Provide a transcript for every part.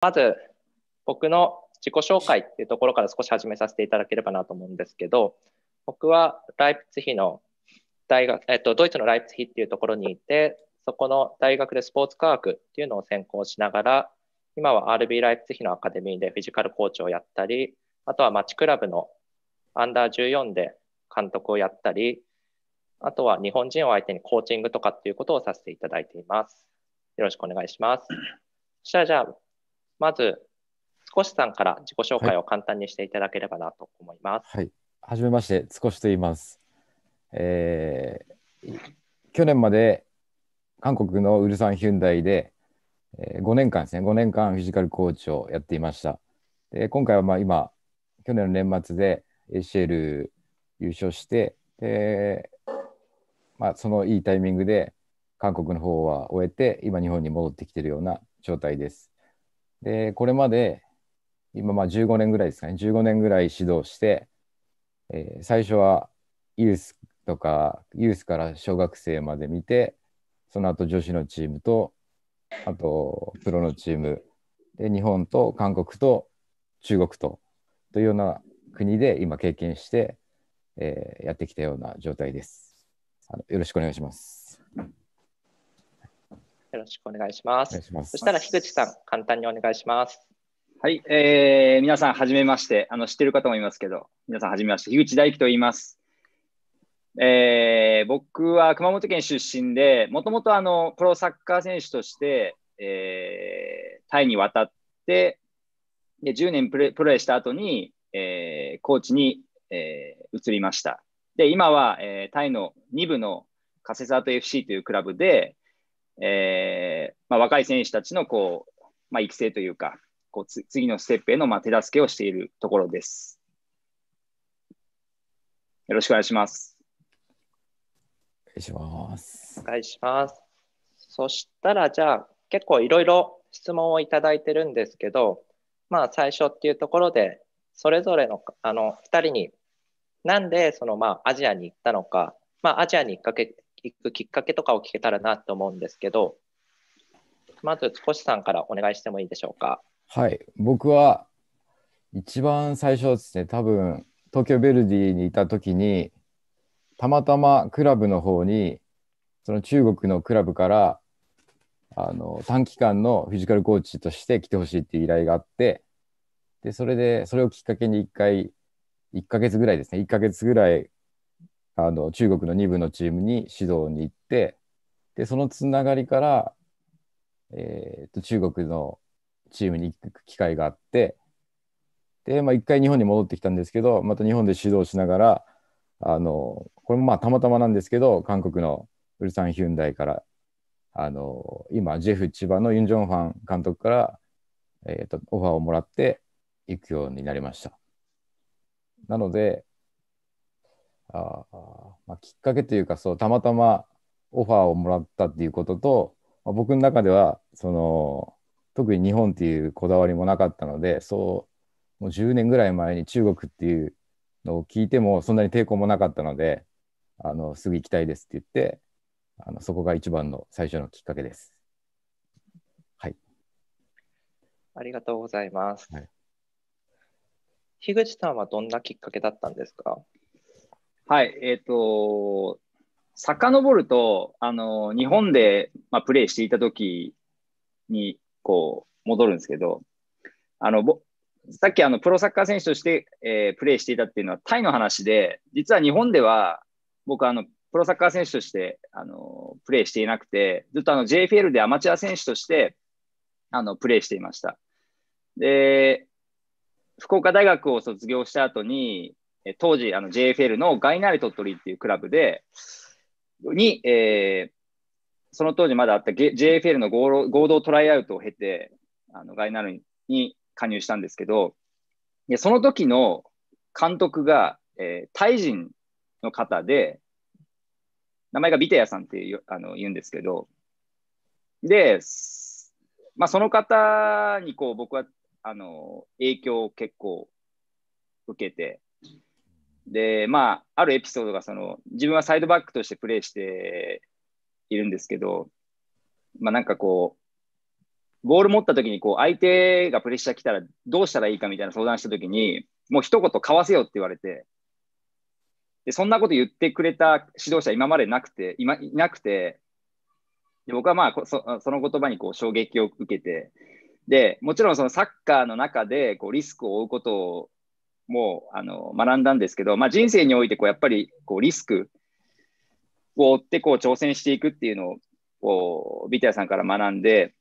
まず僕の自己紹介っていうところから少し始めさせていただければなと思うんですけど、僕はライプツヒの大学、えっと、ドイツのライプツヒっていうところにいて、そこの大学でスポーツ科学っていうのを専攻しながら、今は RB ライプツヒのアカデミーでフィジカルコーチをやったり、あとはマッチクラブのアンダー14で監督をやったり、あとは日本人を相手にコーチングとかっていうことをさせていただいています。よろしくお願いします。そしたらじゃあまず、少しさんから自己紹介を簡単にしていただければなと思います。はい。はじ、めまして、少しと言います。えー、去年まで韓国のウルサンヒュンダイで、えー、5年間ですね、5年間フィジカルコーチをやっていました。で今回はまあ今、去年の年末で ACL 優勝して、でまあ、そのいいタイミングで韓国の方は終えて、今日本に戻ってきているような状態です。で、これまで、今まあ15年ぐらいですかね、15年ぐらい指導して、えー、最初はユースとか、ユースから小学生まで見て、その後女子のチームと、あとプロのチーム、で日本と韓国と中国と、というような国で今経験して、えー、やってきたような状態です。あのよろしくお願いします。よろしくお願いします。ますそしたら、樋口さん、簡単にお願いします。はい、えー、皆さん、はじめまして。あの、知ってる方もいますけど、皆さん、はじめまして。樋口大樹と言います。えー、僕は熊本県出身で、もともとあの、プロサッカー選手として、えー、タイに渡って、で、10年プレプレーした後に、えー、コーチに、えー、移りました。で、今は、えー、タイの2部のカセサート FC というクラブで、えー、まあ、若い選手たちのこう、まあ、育成というか、こうつ次のステップへのまあ手助けをしているところです。よろしくお願いします。お願いします。お願いします。そしたら、じゃあ、結構いろいろ質問をいただいてるんですけど、まあ、最初っていうところで、それぞれのあの2人に、なんでそのまあアジアに行ったのか、まあ、アジアにかけ行くきっかけとかを聞けたらなと思うんですけど、まず、少しさんからお願いしてもいいでしょうか。はい、僕は一番最初ですね、多分東京ヴェルディにいた時に、たまたまクラブの方に、その中国のクラブからあの短期間のフィジカルコーチとして来てほしいっていう依頼があって、で、それで、それをきっかけに1回、1ヶ月ぐらいですね、1ヶ月ぐらいあの中国の2部のチームに指導に行ってでそのつながりから、えーと、中国のチームに行く機会があってで、まあ、1回日本に戻ってきたんですけどまた日本で指導しながらあのこれもまあたまたまなんですけど韓国のウルサン・ヒュンダイからあの今ジェフ千葉のユン・ジョンファン監督から、えーとオファーをもらって行くようになりました。なので、あまあ、きっかけというかそうたまたまオファーをもらったっていうことと、まあ、僕の中ではその特に日本っていうこだわりもなかったのでそうもう10年ぐらい前に中国っていうのを聞いてもそんなに抵抗もなかったのであのすぐ行きたいですって言ってあのそこが一番の最初のきっかけです。はい、ありがとうございます。はい、樋口さんはどんなきっかけだったんですかはい、えっ、ー、と、遡ると、あの、日本で、まあ、プレイしていた時に、こう、戻るんですけど、あの、さっきあのプロサッカー選手として、えー、プレーしていたっていうのはタイの話で、実は日本では僕あのプロサッカー選手としてあのプレーしていなくて、ずっとあの JFL でアマチュア選手としてあのプレーしていました。で、福岡大学を卒業した後に、当時、あの JFL のガイナル鳥取っていうクラブで、に、えー、その当時まだあった JFL の合同トライアウトを経て、あのガイナルに加入したんですけど、でその時の監督が、えー、タイ人の方で、名前がビテヤさんっていうあの言うんですけど、で、まあ、その方にこう僕はあの影響を結構受けて、で、まあ、あるエピソードがその、自分はサイドバックとしてプレーしているんですけど、まあ、なんかこう、ボール持った時にこう相手がプレッシャー来たらどうしたらいいかみたいな相談した時に、もう一言かわせよって言われて、でそんなこと言ってくれた指導者、今までなくて、今いなくて、で僕はまあそその言葉にこう衝撃を受けて、でもちろんそのサッカーの中でこうリスクを負うことをもうあの学んだんですけど、まあ、人生においてこうやっぱりこうリスクを追ってこう挑戦していくっていうのをこうビタヤさんから学んで、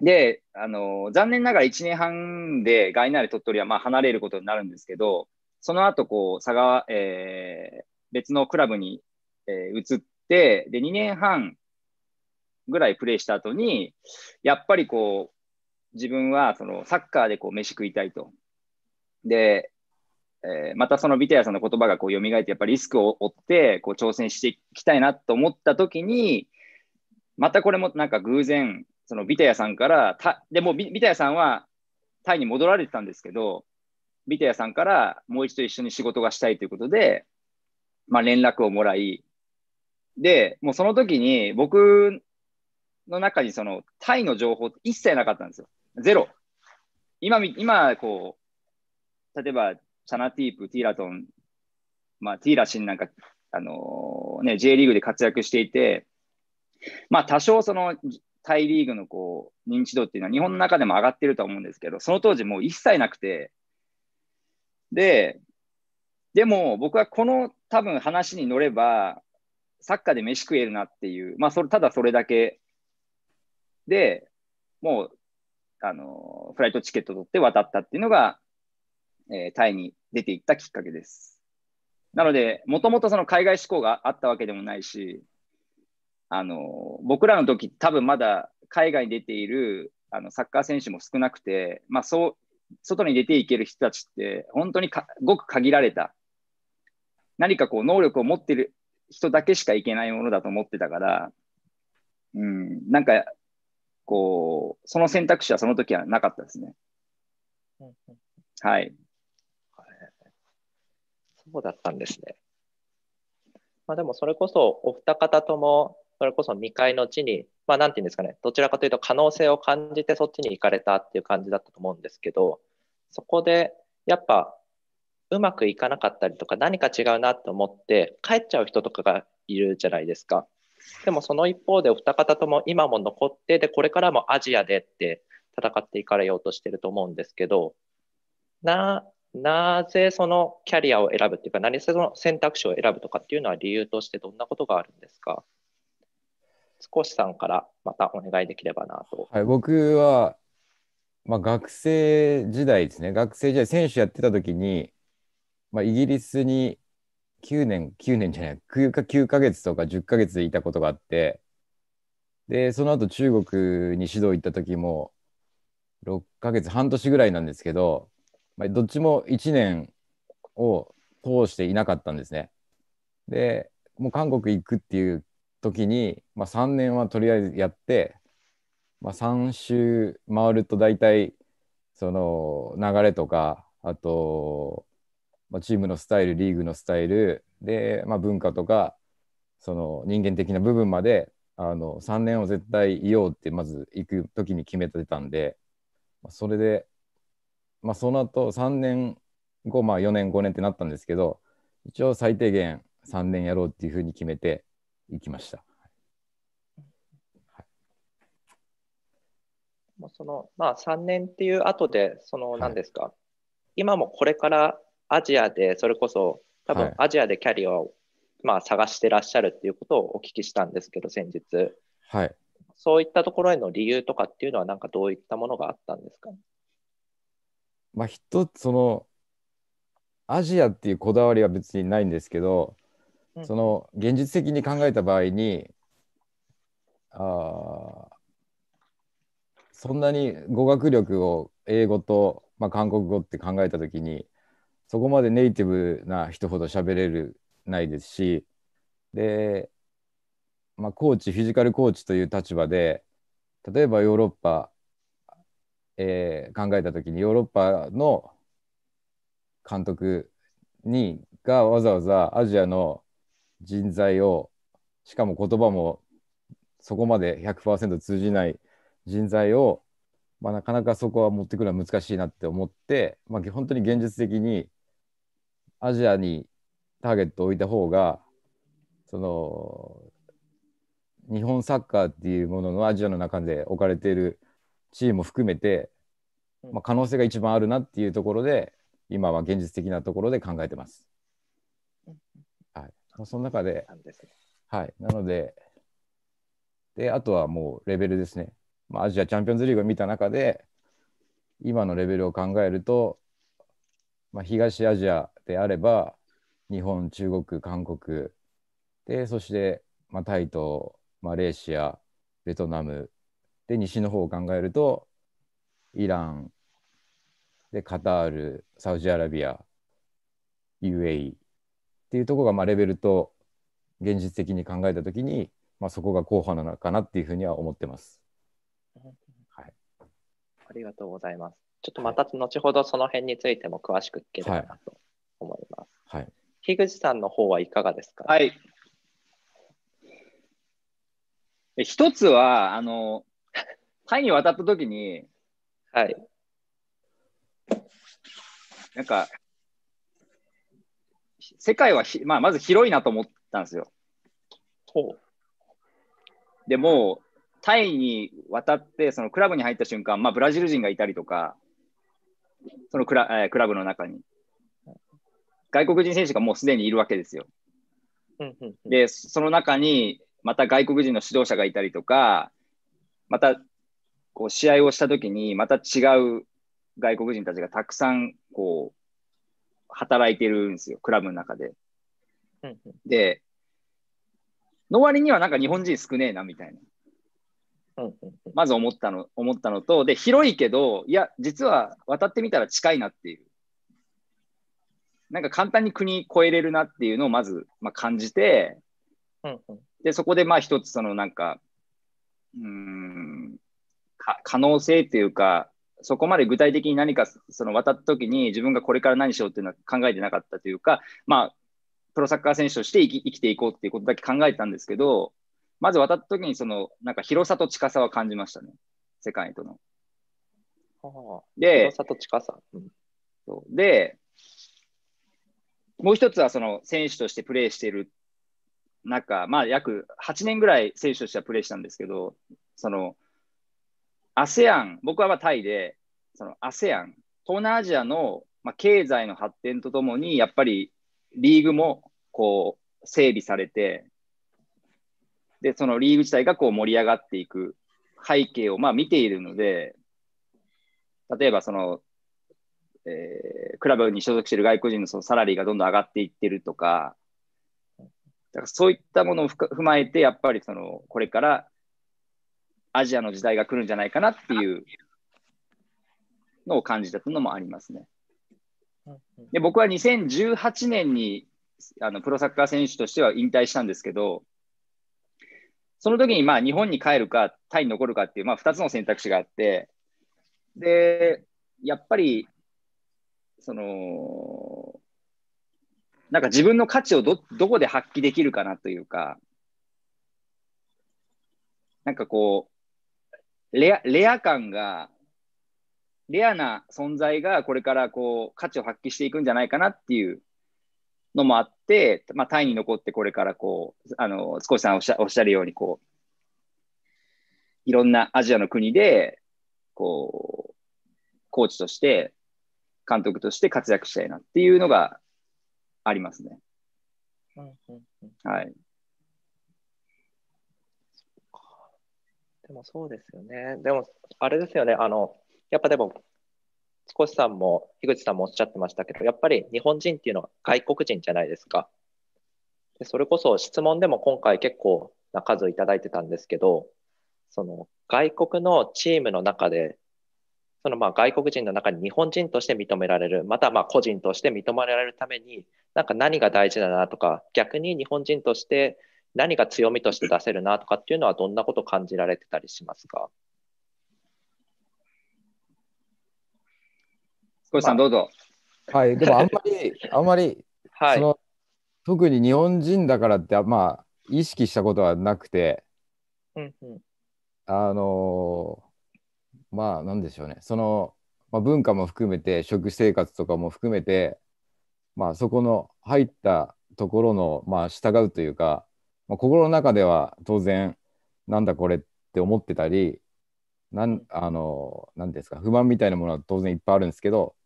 で、あの残念ながら1年半でガイナーレ鳥取はまあ離れることになるんですけど、その後こう佐川、えー、別のクラブに、えー、移って、で2年半ぐらいプレーした後に、やっぱりこう自分はそのサッカーでこう飯食いたいと。で、えー、またそのビテヤさんの言葉がこう蘇ってやっぱりリスクを負ってこう挑戦していきたいなと思った時にまたこれもなんか偶然そのビテヤさんからたでもビビテヤさんはタイに戻られてたんですけどビテヤさんからもう一度一緒に仕事がしたいということで、まあ、連絡をもらいでもうその時に僕の中にそのタイの情報一切なかったんですよゼロ今今こう例えばチャナティープ、ティーラトン、まあ、ティーラシンなんか、あのー、ね、J リーグで活躍していて、まあ、多少その、タイリーグのこう認知度っていうのは日本の中でも上がってると思うんですけど、その当時もう一切なくて、で、でも僕はこの多分話に乗れば、サッカーで飯食えるなっていう、まあそれ、ただそれだけで、もう、あの、フライトチケット取って渡ったっていうのが、えー、タイに出ていったきっかけです。なので、もともとその海外志向があったわけでもないし、あの僕らの時多分まだ海外に出ているあのサッカー選手も少なくて、まあ、そう外に出ていける人たちって本当にごく限られた何かこう能力を持ってる人だけしかいけないものだと思ってたから、うん、なんかこうその選択肢はその時はなかったですね。はい。そうだったんですね。まあ、でもそれこそお二方とも、それこそ未開の地に、まあ、なんていうんですかね、どちらかというと可能性を感じてそっちに行かれたっていう感じだったと思うんですけど、そこでやっぱうまくいかなかったりとか何か違うなと思って帰っちゃう人とかがいるじゃないですか。でもその一方でお二方とも今も残ってでこれからもアジアでって戦っていかれようとしてると思うんですけどななぜそのキャリアを選ぶっていうか、何せその選択肢を選ぶとかっていうのは理由としてどんなことがあるんですか少しさんからまたお願いできればなと。はい、僕は、まあ、学生時代ですね、学生時代、選手やってた時に、まあ、イギリスに9年、9年じゃない、9か9ヶ月とか10ヶ月いたことがあって、で、その後中国に指導行った時も、6ヶ月、半年ぐらいなんですけど、まあ、どっちも1年を通していなかったんですね。で、もう韓国行くっていう時に、まあ、3年はとりあえずやって、まあ、3周回ると大体その流れとかあと、まあ、チームのスタイルリーグのスタイルで、まあ、文化とかその人間的な部分まであの3年を絶対いようってまず行く時に決めてたんで、まあ、それでまあ、その後3年後、まあ、4年5年ってなったんですけど一応最低限3年やろうっていうふうに決めていきました。はい、そのまあ、3年っていう後でその何ですか、はい、今もこれからアジアでそれこそ多分アジアでキャリアを、まあ、探してらっしゃるっていうことをお聞きしたんですけど先日、はい、そういったところへの理由とかっていうのはなんかどういったものがあったんですか、ね、まあ一つそのアジアっていうこだわりは別にないんですけど、うん、その現実的に考えた場合にあそんなに語学力を英語と、まあ、韓国語って考えた時にそこまでネイティブな人ほど喋れるないですしで、まあ、コーチフィジカルコーチという立場で例えばヨーロッパえー、考えた時にヨーロッパの監督にがわざわざアジアの人材をしかも言葉もそこまで100%通じない人材を、まあ、なかなかそこは持ってくるのは難しいなって思って、まあ、本当に現実的にアジアにターゲットを置いた方がその日本サッカーっていうもののアジアの中で置かれているチームも含めて、まあ、可能性が一番あるなっていうところで今は現実的なところで考えてます。はい、その中で、はい、なのでであとはもうレベルですね、まあ、アジアチャンピオンズリーグを見た中で今のレベルを考えると、まあ、東アジアであれば日本中国韓国でそして、まあ、タイとマレーシアベトナムで、西の方を考えると、イラン、で、カタール、サウジアラビア、UAE っていうところが、まあ、レベルと現実的に考えたときに、まあ、そこが候補なのかなっていうふうには思ってます。はい、ありがとうございます。ちょっとまた後ほどその辺についても詳しく聞けたらなと思います。はい、樋口さんの方はいかがですか、はい、一つはあのタイに渡った時に、はい。なんか、世界はひ、まあ、まず広いなと思ったんですよ。ほう。でも、タイに渡って、そのクラブに入った瞬間、まあ、ブラジル人がいたりとか、そのクラ,、えー、クラブの中に。外国人選手がもうすでにいるわけですよ。で、その中に、また外国人の指導者がいたりとか、またこう試合をした時に、また違う外国人たちがたくさん、こう、働いてるんですよ、クラブの中で。で、の割にはなんか日本人少ねえな、みたいな。まず思ったの、思ったのと、で、広いけど、いや、実は渡ってみたら近いなっていう。なんか簡単に国越えれるなっていうのをまず、まあ、感じて、で、そこでまあ一つそのなんか、うん、可能性っていうか、そこまで具体的に何かその渡った時に自分がこれから何しようっていうのは考えてなかったというか、まあ、プロサッカー選手として生き生きていこうっていうことだけ考えてたんですけど、まず渡った時にそのなんか広さと近さは感じましたね、世界との。で、広さと近さ、うんで、もう一つはその選手としてプレーしている中、まあ、約8年ぐらい選手としてはプレーしたんですけど、その ASEAN、僕はまあタイで、その ASEAN、東南アジアの、まあ、経済の発展とともに、やっぱりリーグもこう整備されて、で、そのリーグ自体がこう盛り上がっていく背景をまあ見ているので、例えばその、えー、クラブに所属している外国人のそのサラリーがどんどん上がっていってるとか、だからそういったものを踏まえて、やっぱりそのこれからアジアの時代が来るんじゃないかなっていうのを感じたのもありますね。で僕は2018年にあのプロサッカー選手としては引退したんですけど、その時にまあ日本に帰るか、タイに残るかっていう、まあ、2つの選択肢があって、で、やっぱり、その、なんか自分の価値をどどこで発揮できるかなというか、なんかこう、レア、レア感が、レアな存在がこれからこう価値を発揮していくんじゃないかなっていうのもあって、まあ、タイに残ってこれからこう、あの、少しさんおっしゃおっしゃるようにこう、いろんなアジアの国で、こう、コーチとして、監督として活躍したいなっていうのがありますね。はい。でもそうですよね。でも、あれですよね。あの、やっぱでも、少しさんも、樋口さんもおっしゃってましたけど、やっぱり日本人っていうのは外国人じゃないですか。でそれこそ質問でも今回結構な数いただいてたんですけど、その外国のチームの中で、そのまあ外国人の中に日本人として認められる、またまあ個人として認められるために、なんか何が大事だなとか、逆に日本人として何が強みとして出せるなとかっていうのは、どんなこと感じられてたりしますか小さん、どうぞ。はい、でもあんまり、あんまり、はい、特に日本人だからって、まあ、意識したことはなくて、うんうん、あのまあ、なんでしょうね、その、まあ、文化も含めて、食生活とかも含めて、まあ、そこの入ったところの、まあ、従うというか、まあ、心の中では当然、なんだこれって思ってたり、なんあのなんですか不満みたいなものは当然いっぱいあるんですけど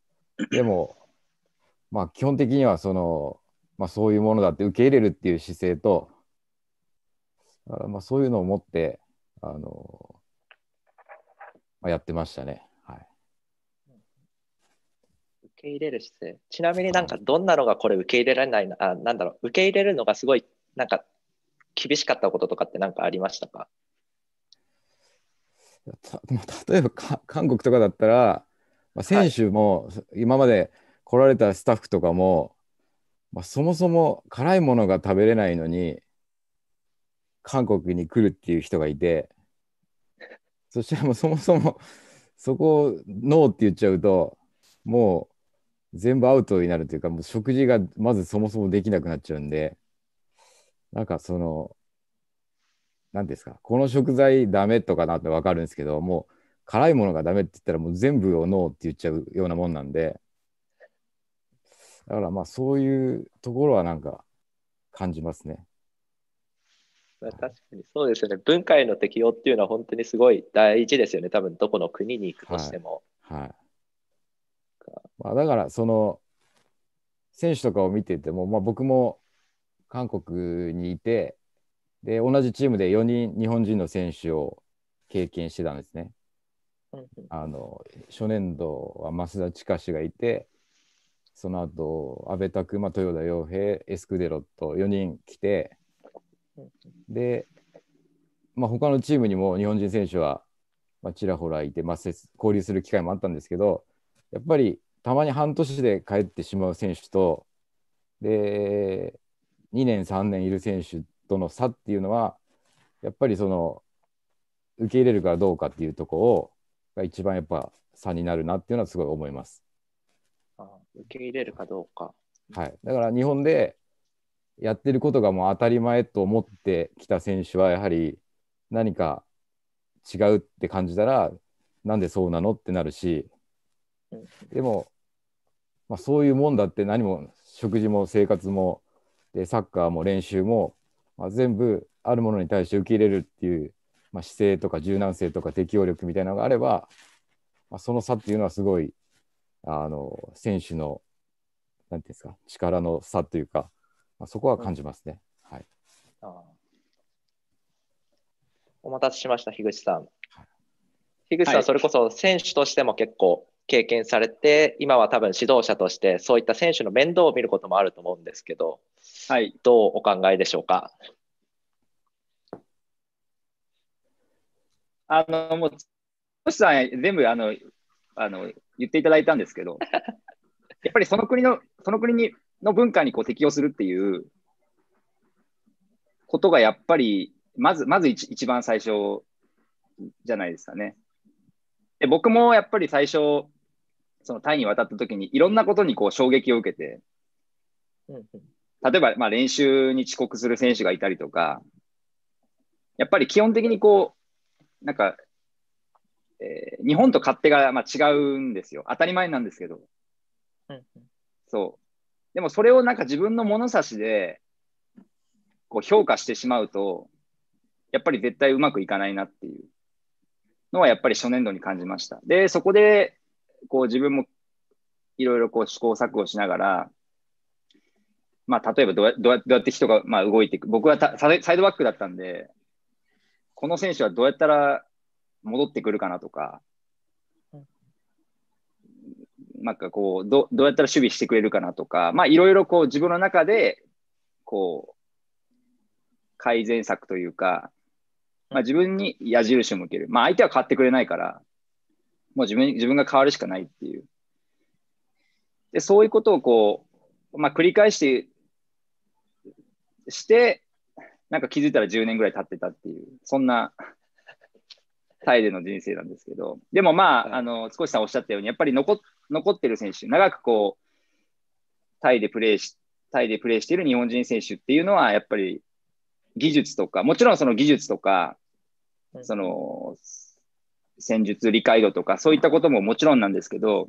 でもまあ基本的にはその、まあ、そういうものだって受け入れるっていう姿勢とだからまあそういうのを持ってあの、まあ、やってましたね。はい、受け入れる姿勢ちなみになんかどんなのがこれ受け入れられないなあなんだろう受け入れるのがすごいなんか厳しかったこととかって何かありましたか 例えば韓国とかだったら、まあ、選手も今まで来られたスタッフとかも、まあ、そもそも辛いものが食べれないのに韓国に来るっていう人がいてそしたらもう そもそもそこをノーって言っちゃうともう全部アウトになるというかもう食事がまずそもそもできなくなっちゃうんでなんかその、何ですか、この食材ダメとかなって分かるんですけど、もう辛いものがダメって言ったらもう全部をノーって言っちゃうようなもんなんで、だからまあそういうところはなんか感じますね。まあ、確かにそうですよね。文化への適用っていうのは本当にすごい大事ですよね。多分どこの国に行くとしても。はい。はい、まあ、だからその選手とかを見てても、まあ、僕も韓国にいて、で、同じチームで4人日本人の選手を経験してたんですね。あの、初年度は増田近志がいて、その後、安倍拓磨、豊田洋平、エスクデロと4人来て、で、まあ、他のチームにも日本人選手は、まあ、ちらほらいて、まあ、交流する機会もあったんですけど、やっぱりたまに半年で帰ってしまう選手と、で、2年3年いる選手との差っていうのはやっぱりその受け入れるかどうかっていうとこをが一番やっぱ差になるなっていうのはすごい思います。あ受け入れるかどうか。はい、だから日本でやってることがもう当たり前と思ってきた選手はやはり何か違うって感じたらなんでそうなのってなるしでも、まあ、そういうもんだって何も食事も生活もでサッカーも練習も、まあ、全部あるものに対して受け入れるっていう、まあ、姿勢とか柔軟性とか適応力みたいなのがあれば、まあ、その差っていうのはすごいあの選手のなんていうんですか力の差というか、まあ、そこは感じますね。はい、あお待たせしました、樋口さん。樋口さん、それこそ選手としても結構経験されて、今は多分指導者としてそういった選手の面倒を見ることもあると思うんですけど、はい、どうお考えでしょうか。あのもう、星さん、全部あのあの言っていただいたんですけど、やっぱりその国のその国にの文化にこう適応するっていうことがやっぱり、まずまず一一番最初じゃないですかね。で僕もやっぱり最初、そのタイに渡った時にいろんなことにこう衝撃を受けて、例えばまあ練習に遅刻する選手がいたりとか、やっぱり基本的にこう、なんか、えー、日本と勝手がまあ違うんですよ。当たり前なんですけど。そう。でもそれをなんか自分の物差しでこう評価してしまうと、やっぱり絶対うまくいかないなっていうのはやっぱり初年度に感じました。で、そこでこう自分もいろいろこう試行錯誤しながら、まあ、例えばどうやどうやって人がまあ動いていく。僕はたサイドバックだったんで、この選手はどうやったら戻ってくるかなとか、なんかこう、どどうやったら守備してくれるかなとか、まあいろいろこう自分の中で、こう、改善策というか、まあ自分に矢印を向ける。まあ相手は変わってくれないから、もう自分自分が変わるしかないっていう。で、そういうことをこう、まあ、繰り返して、して、なんか気づいたら10年ぐらい経ってたっていう、そんなタイでの人生なんですけど、でもまあ、あの、少しさんおっしゃったように、やっぱり残残ってる選手、長くこう、タイでプレーし、タイでプレーしている日本人選手っていうのは、やっぱり技術とか、もちろんその技術とか、その、戦術理解度とか、そういったことももちろんなんですけど、